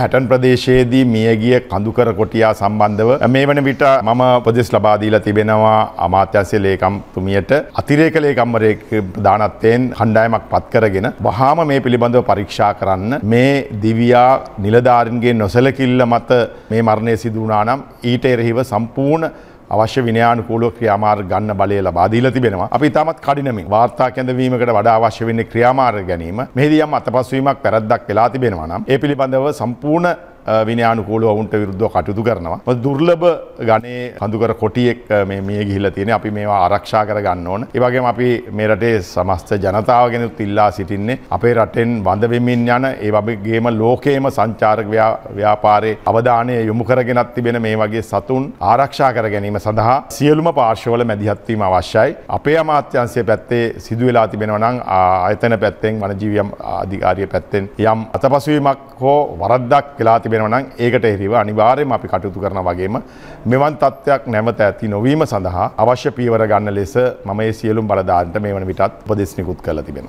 හැටන් ප්‍රදේශයේදී මියගිය කඳුකර කොටියා සම්බන්ධව මේ වන විට මම උපදෙස් ලබා දීලා තිබෙනවා අමාත්‍යංශ ලේකම්තුමියට අතිරේක ලේකම්වරයෙක් ප්‍රධානත්වයෙන් කණ්ඩායමක් පත් කරගෙන වහාම මේ පිළිබඳව පරීක්ෂා කරන්න මේ දිවියා නිලධාරීන්ගේ නොසලකිල්ල මත මේ මරණය සිදු වුණා නම් ඊට එරෙහිව සම්පූර්ණ අවශ්‍ය විනයානුකූලෝ ක්‍රියාමාර ගන්න බලය ලබා දීලා තිබෙනවා. අපි තාමත් කඩිනමින් වාර්තා කැඳවීමකට වඩා අවශ්‍ය වෙන්නේ ක්‍රියාමාර්ග ගැනීම. මෙහිදී යම් අතපසුවීමක් පැරද්දක් වෙලා තිබෙනවා නම් ඒ පිළිබඳව සම්පූර්ණ විනයානුකූලව ඔවුන්ට විරුද්ධ කටයුතු කරනවා. දුර්ලභ ගණේ හඳුකර කොටියෙක් මේ ගිහිල තියෙන අපි මේවා ආරක්ෂා කර ගන්න ඕන. ඒවගේ අපි මේ රටේ සමස්ත ජනතාවගෙනුත් ඉල්ලා සිටින්නේ අපේ රටෙන් බඳවෙමින් යන ඒ වගේම ලෝකයේම සංචාරක ව්‍යාපාරයේ අවධානය යොමු කරගෙනත් තිබෙන මේ වගේ සතුන් ආරක්ෂා කර ගැනීම සඳහා සියලුම පාර්ශවල මැදිහත්වීම අවශ්‍යයි. අපේ අමාත්‍යංශය පැත්තේ සිදු වෙලා තිබෙනවා නම් ආයතන පැත්තෙන් වනජීවි අධිකාරිය පැත්තෙන් යම් අතපසුවීමක් හෝ වරද්දක් වෙලා තිබෙන වෙනවනම් ඒකට එරෙහිව අනිවාර්යයෙන්ම අපි කටයුතු කරන වගේම මෙවන් තත්ත්වයක් නැමත ඇති නොවීම සඳහා අවශ්‍ය පියවර ගන්න ලෙස මම මේ සියලුම බලධාරීන්ට මේ වන විටත් උපදෙස් නිකුත් කරලා තිබෙනවා